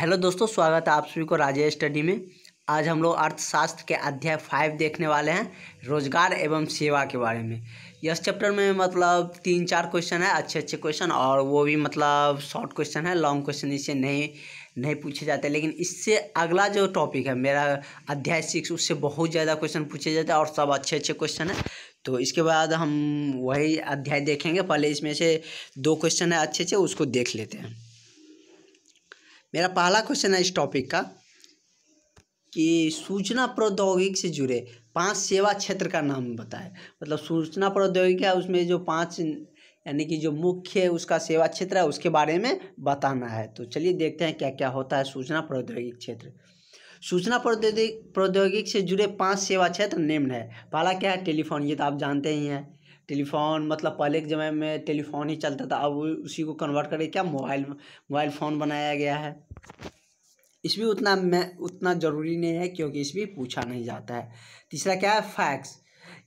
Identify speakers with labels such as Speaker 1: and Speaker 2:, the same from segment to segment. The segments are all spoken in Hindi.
Speaker 1: हेलो दोस्तों स्वागत है आप सभी को राजेश स्टडी में आज हम लोग अर्थशास्त्र के अध्याय फाइव देखने वाले हैं रोजगार एवं सेवा के बारे में इस चैप्टर में मतलब तीन चार क्वेश्चन है अच्छे अच्छे क्वेश्चन और वो भी मतलब शॉर्ट क्वेश्चन है लॉन्ग क्वेश्चन इससे नहीं नहीं पूछे जाते लेकिन इससे अगला जो टॉपिक है मेरा अध्याय सिक्स उससे बहुत ज़्यादा क्वेश्चन पूछे जाते हैं और सब अच्छे अच्छे क्वेश्चन है तो इसके बाद हम वही अध्याय देखेंगे पहले इसमें से दो क्वेश्चन है अच्छे अच्छे उसको देख लेते हैं मेरा पहला क्वेश्चन है इस टॉपिक का कि सूचना प्रौद्योगिकी से जुड़े पांच सेवा क्षेत्र का नाम बताएं मतलब सूचना प्रौद्योगिकी है उसमें जो पांच यानी कि जो मुख्य उसका सेवा क्षेत्र है उसके बारे में बताना है तो चलिए देखते हैं क्या क्या होता है सूचना प्रौद्योगिक क्षेत्र सूचना प्रौद्योगिक प्रौद्योगिक से जुड़े पांच सेवा क्षेत्र निम्न है पहला क्या है टेलीफोन ये तो आप जानते ही हैं टेलीफोन मतलब पहले के ज़माने में टेलीफोन ही चलता था अब उसी को कन्वर्ट करके क्या मोबाइल मोबाइल फ़ोन बनाया गया है इसमें उतना मैं उतना ज़रूरी नहीं है क्योंकि इसमें पूछा नहीं जाता है तीसरा क्या है फैक्स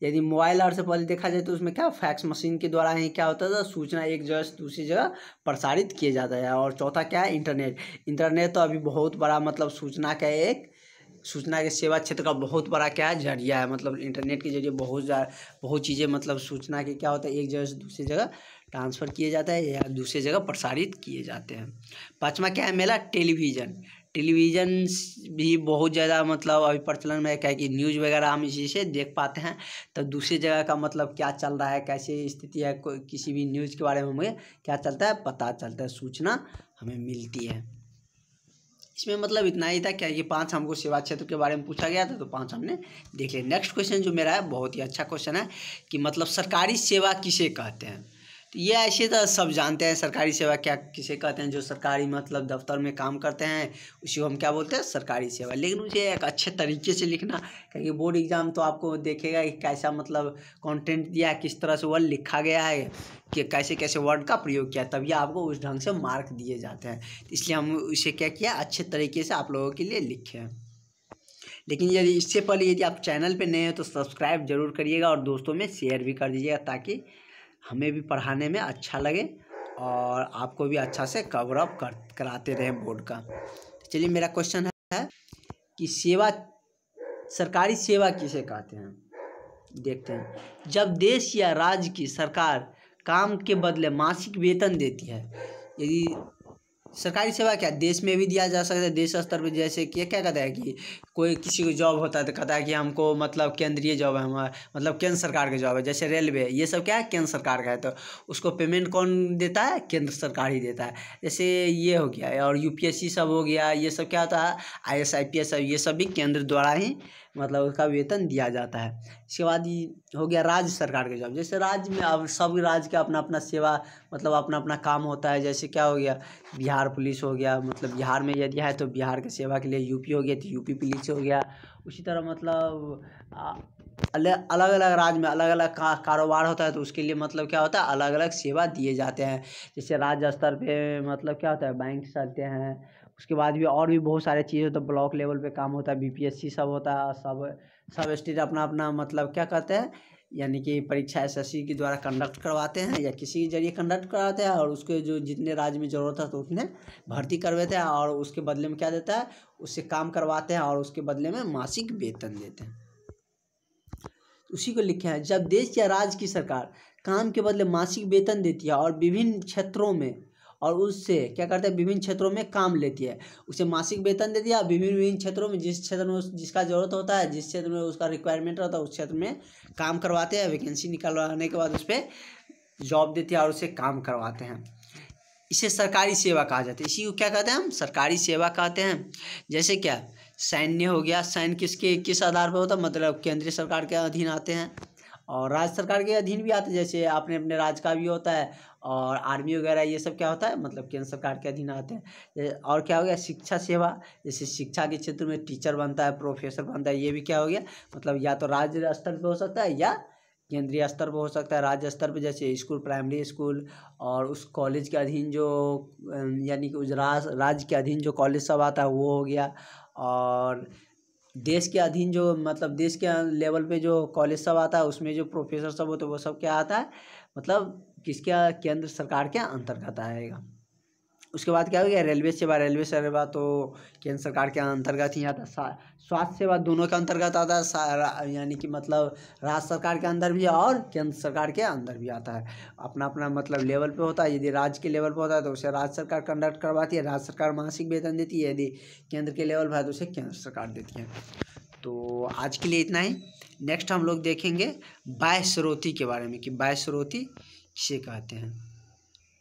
Speaker 1: यदि मोबाइल और से पहले देखा जाए तो उसमें क्या फैक्स मशीन के द्वारा ही क्या होता था सूचना एक जगह से दूसरी जगह प्रसारित किया जाता है और चौथा क्या है इंटरनेट इंटरनेट तो अभी बहुत बड़ा मतलब सूचना का एक सूचना के सेवा क्षेत्र का बहुत बड़ा क्या है जरिया है मतलब इंटरनेट के जरिए बहुत बहुत चीज़ें मतलब सूचना के क्या होता है एक जगह से दूसरी जगह ट्रांसफ़र किए जाता है या दूसरी जगह प्रसारित किए जाते हैं पाँचवा क्या है मेला टेलीविज़न टेलीविज़न भी बहुत ज़्यादा मतलब अभी प्रचलन में क्या कि न्यूज़ वगैरह हम इसी से देख पाते हैं तो दूसरी जगह का मतलब क्या चल रहा है कैसे स्थिति है कोई किसी भी न्यूज़ के बारे में हमें क्या चलता है पता चलता है सूचना हमें मिलती है इसमें मतलब इतना ही था क्या कि पांच हमको सेवा क्षेत्र के बारे में पूछा गया था तो पांच हमने देख लिया नेक्स्ट क्वेश्चन जो मेरा है बहुत ही अच्छा क्वेश्चन है कि मतलब सरकारी सेवा किसे कहते हैं तो ये ऐसे तो सब जानते हैं सरकारी सेवा क्या किसे कहते हैं जो सरकारी मतलब दफ्तर में काम करते हैं उसी को हम क्या बोलते हैं सरकारी सेवा लेकिन उसे एक अच्छे तरीके से लिखना क्योंकि बोर्ड एग्ज़ाम तो आपको देखेगा कि कैसा मतलब कंटेंट दिया है किस तरह से वर्ड लिखा गया है कि कैसे कैसे वर्ड का प्रयोग किया तभी आपको उस ढंग से मार्क दिए जाते हैं इसलिए हम उसे क्या किया अच्छे तरीके से आप लोगों के लिए लिखे हैं लेकिन यदि इससे पहले यदि आप चैनल पर नए हैं तो सब्सक्राइब जरूर करिएगा और दोस्तों में शेयर भी कर दीजिएगा ताकि हमें भी पढ़ाने में अच्छा लगे और आपको भी अच्छा से कवर अप कर कराते रहें बोर्ड का चलिए मेरा क्वेश्चन है कि सेवा सरकारी सेवा किसे कहते हैं देखते हैं जब देश या राज्य की सरकार काम के बदले मासिक वेतन देती है यदि सरकारी सेवा क्या देश में भी दिया जा सकता है देश स्तर पर जैसे कि क्या कहता है कि कोई किसी को जॉब होता है तो कहता है कि हमको मतलब केंद्रीय जॉब है हमारा मतलब केंद्र सरकार के जॉब है जैसे रेलवे ये सब क्या है केंद्र सरकार का है तो उसको पेमेंट कौन देता है केंद्र सरकार ही देता है जैसे ये हो गया और यू सब हो गया ये सब क्या होता है आई एस ये सब भी केंद्र द्वारा ही मतलब उसका वेतन दिया जाता है इसके बाद हो गया राज्य सरकार के जॉब जैसे राज्य में अब सब राज्य का अपना अपना सेवा मतलब अपना अपना काम होता है जैसे क्या हो गया बिहार पुलिस हो गया मतलब बिहार में यदि है तो बिहार के सेवा के लिए यूपी हो गया तो यूपी पुलिस हो गया उसी तरह मतलब अलग अलग राज्य में अलग अलग का, कारोबार होता है तो उसके लिए मतलब क्या होता है अलग अलग सेवा दिए जाते हैं जैसे राज्य स्तर पे मतलब क्या होता है बैंक चलते हैं उसके बाद भी और भी बहुत सारे चीज़ तो ब्लॉक लेवल पे काम होता है बीपीएससी सब होता है सब सब स्टेट अपना अपना मतलब क्या कहते हैं यानी कि परीक्षा एस के द्वारा कंडक्ट करवाते हैं या किसी के जरिए कंडक्ट कराते हैं और उसके जो जितने राज्य में ज़रूरत है तो उतने भर्ती करवाते हैं और उसके बदले में क्या देता है उससे काम करवाते हैं और उसके बदले में मासिक वेतन देते हैं उसी को लिखा है जब देश या राज्य की सरकार काम के बदले मासिक वेतन देती है और विभिन्न क्षेत्रों में और उससे क्या करते हैं विभिन्न क्षेत्रों में काम लेती है उसे मासिक वेतन दे दिया विभिन्न विभिन्न क्षेत्रों में जिस क्षेत्र में जिसका जरूरत होता है जिस क्षेत्र में उसका रिक्वायरमेंट रहता है उस क्षेत्र में काम करवाते हैं वैकेंसी निकलवाने के बाद उस पर जॉब देती है और उसे काम करवाते हैं इसे सरकारी सेवा कहा जाता है इसी को क्या कहते हैं हम सरकारी सेवा कहते हैं जैसे क्या सैन्य हो गया सैन्य किसके किस आधार पर होता है मतलब केंद्रीय सरकार के अधीन आते हैं और राज्य सरकार के अधीन भी आते हैं जैसे अपने अपने राज्य का भी होता है और आर्मी वगैरह ये सब क्या होता है मतलब केंद्र सरकार के अधीन आते हैं और क्या हो गया शिक्षा सेवा जैसे शिक्षा के क्षेत्र में टीचर बनता है प्रोफेसर बनता है ये भी क्या हो गया मतलब या तो राज्य स्तर पर हो सकता है या केंद्रीय स्तर पर हो सकता है राज्य स्तर पर जैसे स्कूल प्राइमरी स्कूल और उस कॉलेज के अधीन जो यानी कि राज्य के अधीन जो कॉलेज सब आता है वो हो गया और देश के अधीन जो मतलब देश के लेवल पे जो कॉलेज सब आता है उसमें जो प्रोफेसर सब होते हैं वो सब क्या आता है मतलब किसका केंद्र सरकार के अंतर्गत आएगा उसके बाद क्या हो गया रेलवे सेवा रेलवे सेवा तो केंद्र सरकार के अंतर्गत ही आता है स्वास्थ्य सेवा दोनों के अंतर्गत आता है यानी कि मतलब राज्य सरकार के अंदर भी और केंद्र सरकार के अंदर भी आता है अपना अपना मतलब लेवल पे होता है यदि राज्य के लेवल पे होता है तो उसे राज्य सरकार कंडक्ट करवाती है राज्य सरकार मासिक वेतन देती है यदि केंद्र के लेवल पर है तो उसे केंद्र सरकार देती है तो आज के लिए इतना ही नेक्स्ट हम लोग देखेंगे बायस्रोती के बारे में कि बायस्रोती किसे कहते हैं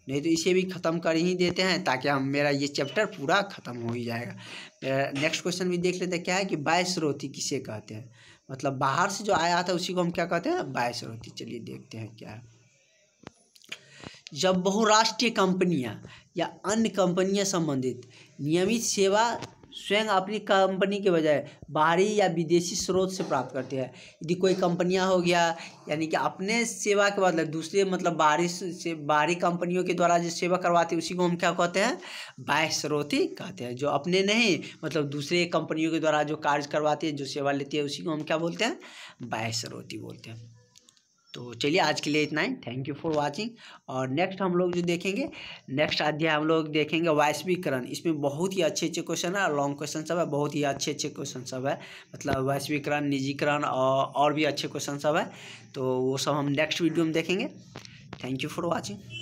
Speaker 1: नहीं तो इसे भी ख़त्म कर ही देते हैं ताकि हम मेरा ये चैप्टर पूरा ख़त्म हो ही जाएगा नेक्स्ट क्वेश्चन भी देख लेते हैं क्या है कि बायस्रोती किसे कहते हैं मतलब बाहर से जो आया था उसी को हम क्या कहते हैं बायस्रोती चलिए देखते हैं क्या है जब बहुराष्ट्रीय कंपनियां या अन्य कंपनियां संबंधित नियमित सेवा स्वयं अपनी कंपनी के बजाय बाहरी या विदेशी स्रोत से प्राप्त करते हैं यदि कोई कंपनियां हो गया यानी कि अपने सेवा के बदले दूसरे मतलब बाहरी से बाहरी कंपनियों के द्वारा जो सेवा करवाती है उसी को हम क्या कहते हैं बाह्य स्रोत ही कहते हैं जो अपने नहीं मतलब दूसरे कंपनियों के द्वारा जो कार्य करवाती है जो सेवा लेती है उसी को हम क्या बोलते हैं बाह्य स्रोत बोलते हैं तो चलिए आज के लिए इतना ही थैंक यू फॉर वाचिंग और नेक्स्ट हम लोग जो देखेंगे नेक्स्ट अध्याय हम लोग देखेंगे वैश्वीकरण इसमें बहुत ही अच्छे अच्छे क्वेश्चन है लॉन्ग क्वेश्चन सब है बहुत ही अच्छे अच्छे क्वेश्चन सब है मतलब वैश्वीकरण निजीकरण और और भी अच्छे क्वेश्चन सब है तो वो सब हम नेक्स्ट वीडियो में देखेंगे थैंक यू फॉर वॉचिंग